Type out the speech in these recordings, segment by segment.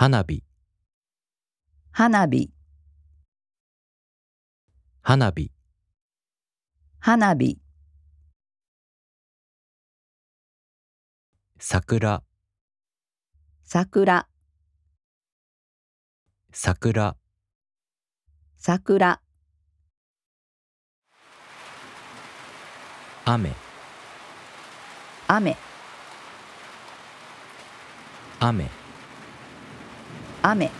花火花火花火花火桜桜桜桜雨雨雨雨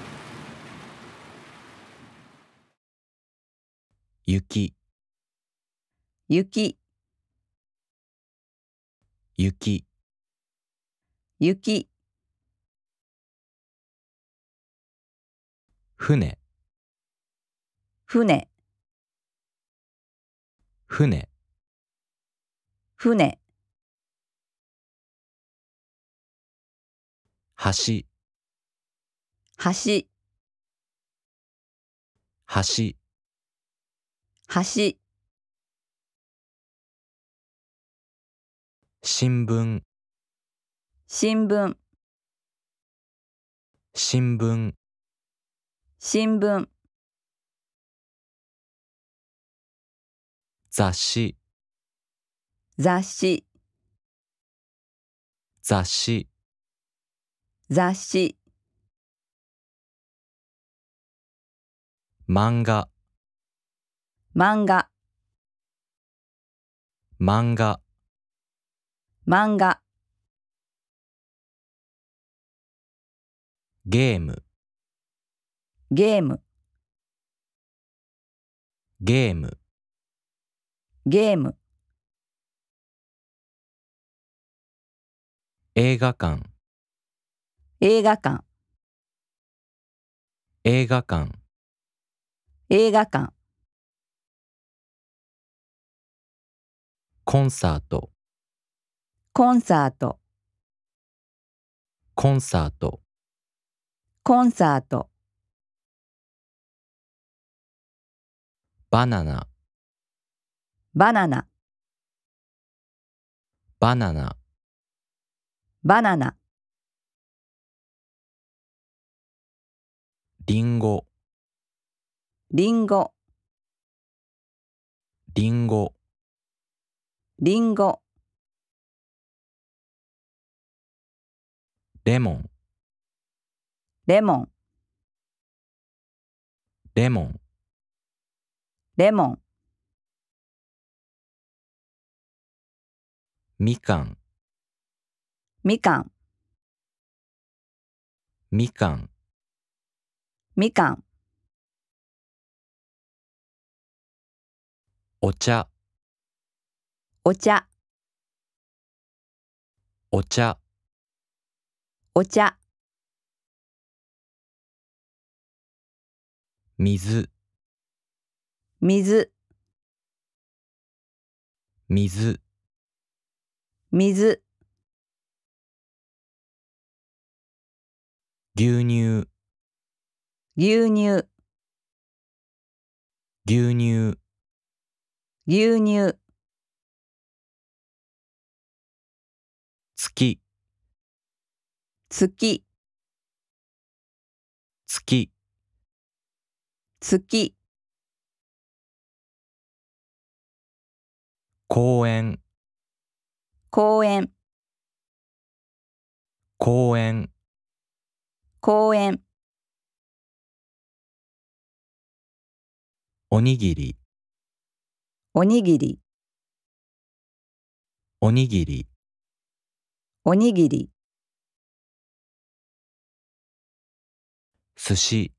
雪雪雪雪船船船船橋橋橋橋新聞新聞新聞新聞雑誌雑誌雑誌雑誌漫画漫画漫画漫画ゲームゲームゲームゲーム映画館映画館映画館映画館コンサートコンサートコンサートコンサートバナナバナナバナナバナナリンゴりんごりんごりんごレモンレモンレモンレモンみかんみかんみかんみかんお茶お茶お茶お茶水水水水牛乳牛乳牛乳牛乳月月月月公園公園公園公園おにぎりおにぎりおにぎりおにぎり寿司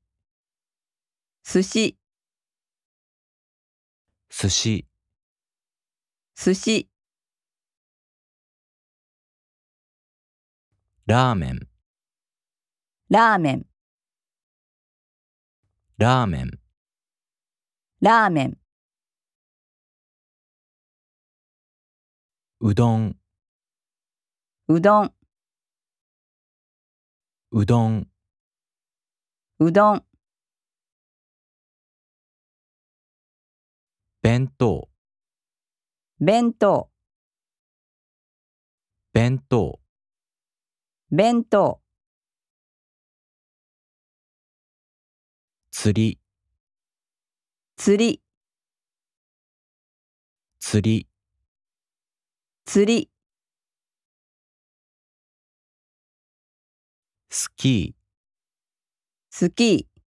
寿司寿司寿司ラーメンラーメンラーメンラーメンうどんうどんうどんうどん弁当弁当弁当弁当釣り釣り釣り釣りスキースキー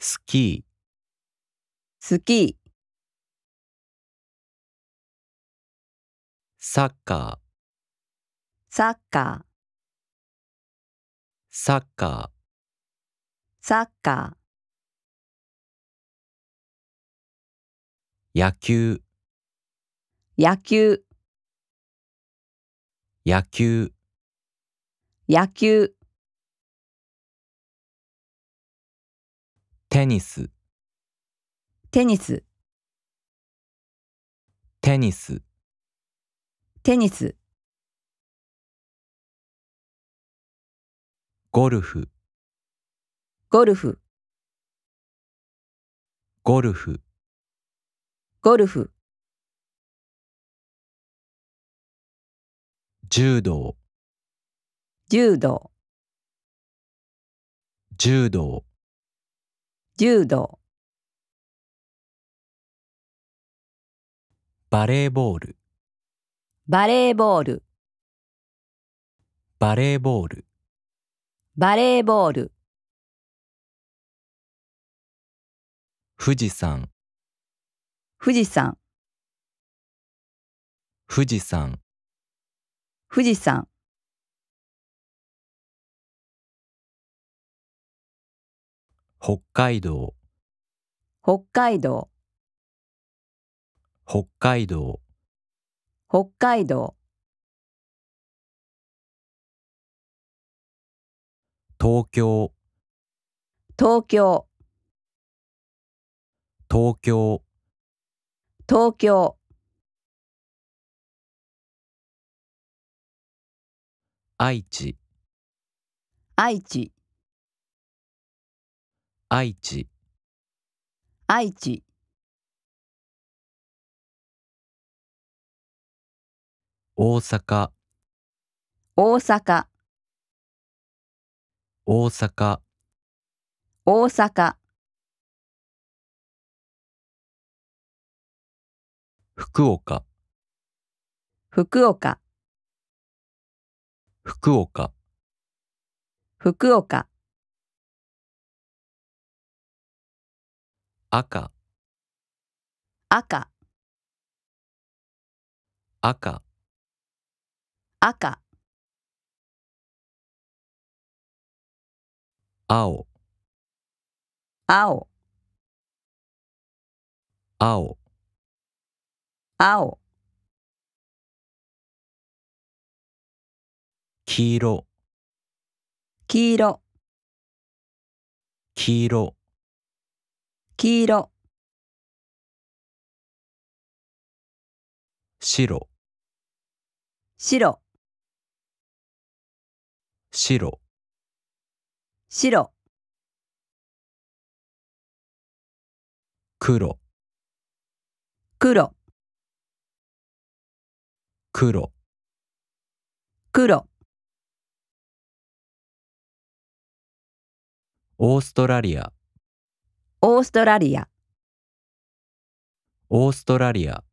スキースキーサッカーサッカーサッカーサッカー野球野球野球野球テニステニステニステニスゴルフゴルフゴルフゴルフ柔道柔道柔道柔道バレーボールバレーボールバレーボールバレーボール富士山富士山富士山富士山北海道北海道北海道北海道東京東京東京東京愛知愛知愛知愛知大阪大阪大阪大阪福岡福岡福岡福岡赤赤赤赤青青青青黄色黄色黄色黄色白白白白黒黒黒黒オーストラリアオーストラリアオーストラリア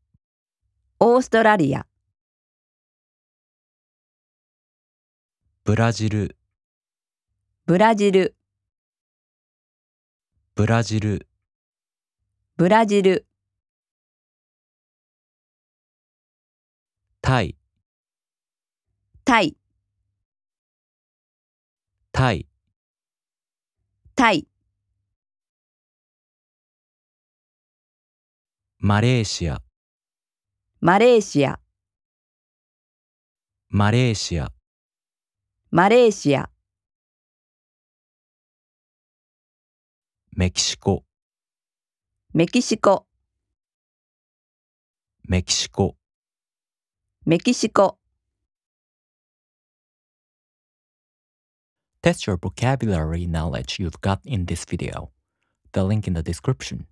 オーストラリアブラジルブラジルブラジルブラジルタイタイタイマレーシアマレーシアマレーシアマレーシアメキシコメキシコメキシコメキシコ Test your vocabulary knowledge you've got in this video. The link in the description.